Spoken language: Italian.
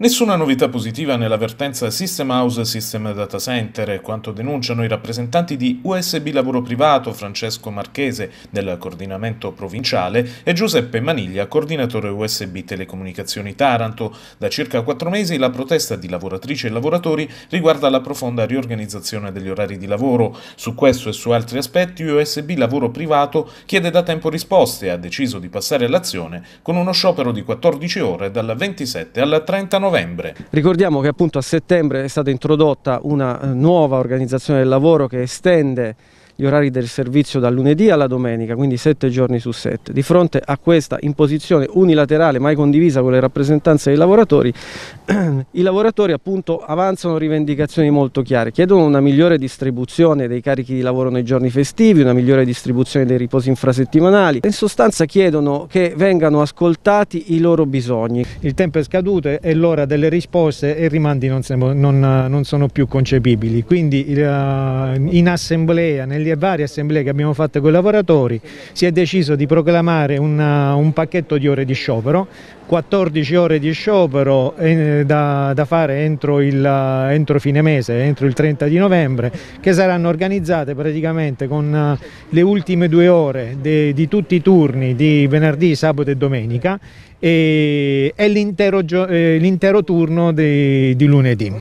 Nessuna novità positiva nell'avvertenza System House System Data Center, quanto denunciano i rappresentanti di USB Lavoro Privato Francesco Marchese del coordinamento provinciale e Giuseppe Maniglia, coordinatore USB Telecomunicazioni Taranto. Da circa quattro mesi la protesta di lavoratrici e lavoratori riguarda la profonda riorganizzazione degli orari di lavoro. Su questo e su altri aspetti USB Lavoro Privato chiede da tempo risposte e ha deciso di passare all'azione con uno sciopero di 14 ore dal 27 al 39 novembre. Ricordiamo che appunto a settembre è stata introdotta una eh, nuova organizzazione del lavoro che estende gli orari del servizio dal lunedì alla domenica, quindi sette giorni su sette. Di fronte a questa imposizione unilaterale mai condivisa con le rappresentanze dei lavoratori, i lavoratori appunto avanzano rivendicazioni molto chiare, chiedono una migliore distribuzione dei carichi di lavoro nei giorni festivi, una migliore distribuzione dei riposi infrasettimanali, in sostanza chiedono che vengano ascoltati i loro bisogni. Il tempo è scaduto, è l'ora delle risposte e i rimandi non, non sono più concepibili, quindi eh, in assemblea, negli delle varie assemblee che abbiamo fatto con i lavoratori si è deciso di proclamare una, uh, un pacchetto di ore di sciopero, 14 ore di sciopero eh, da, da, fare entro, il, uh, entro fine mese, entro il 30 di novembre, che saranno organizzate praticamente con uh, le ultime due ore de, di tutti i turni di venerdì, sabato e domenica e, e l'intero eh, turno di, di lunedì.